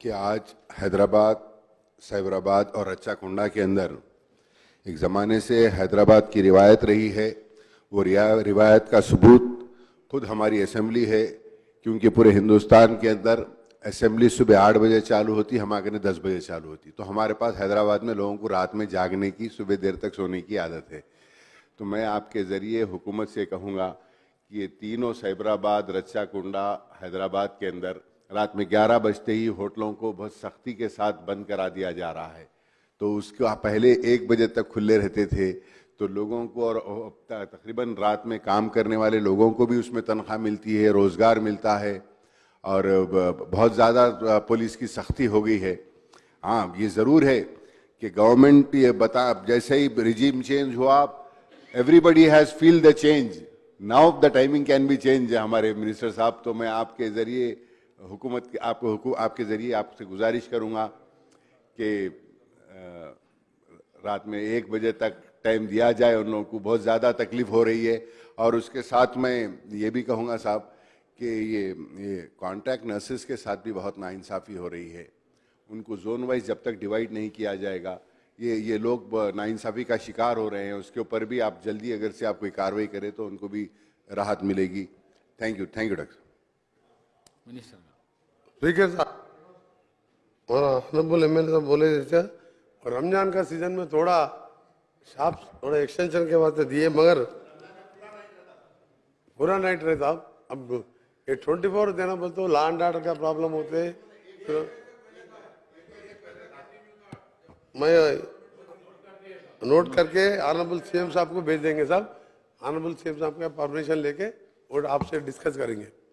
कि आज हैदराबाद साइबराबाद और रच्चाकुंडा के अंदर एक ज़माने से हैदराबाद की रिवायत रही है वो रिवायत का सबूत खुद हमारी असम्बली है क्योंकि पूरे हिंदुस्तान के अंदर असम्बली सुबह आठ बजे चालू होती हमारे ने दस बजे चालू होती तो हमारे पास हैदराबाद में लोगों को रात में जागने की सुबह देर तक सोने की आदत है तो मैं आपके ज़रिए हुकूमत से कहूँगा कि ये तीनों सैबराबाद रच्चा कुंडा हैदराबाद के अंदर रात में 11 बजते ही होटलों को बहुत सख्ती के साथ बंद करा दिया जा रहा है तो उसका पहले एक बजे तक खुले रहते थे तो लोगों को और तकरीबन रात में काम करने वाले लोगों को भी उसमें तनख्वाह मिलती है रोज़गार मिलता है और बहुत ज़्यादा पुलिस की सख्ती हो गई है हाँ ये ज़रूर है कि गवर्नमेंट ये बता जैसे ही रिजीम चेंज हुआ everybody has feel the change now the timing can be change हमारे मिनिस्टर साहब तो मैं आपके ज़रिए हुकूमत आपको आपके ज़रिए आपसे गुजारिश करूँगा कि रात में एक बजे तक टाइम दिया जाए उन लोगों को बहुत ज़्यादा तकलीफ़ हो रही है और उसके साथ मैं ये भी कहूँगा साहब कि ये ये कॉन्ट्रैक्ट नर्सेज के साथ भी बहुत नाइंसाफ़ी हो रही है उनको जोन वाइज जब तक डिवाइड नहीं किया जाएगा ये ये लोग नाइंसाफ़ी का शिकार हो रहे हैं उसके ऊपर भी आप जल्दी अगर से आप कोई कार्रवाई करें तो उनको भी राहत मिलेगी thank you thank you doctor minister ठीक है और हम एम एल साहब बोले जैसे और रमजान का सीजन में थोड़ा शाप थोड़ा एक्सटेंशन के वास्ते दिए मगर पूरा नाइट रहे अब ये ट्वेंटी फोर देना बोलते तो लैंड आर्डर का प्रॉब्लम होते तो मैं नोट करके ऑनरेबल सीएम साहब को भेज देंगे साहब ऑनरेबल सीएम साहब का परमिशन लेके और आपसे डिस्कस करेंगे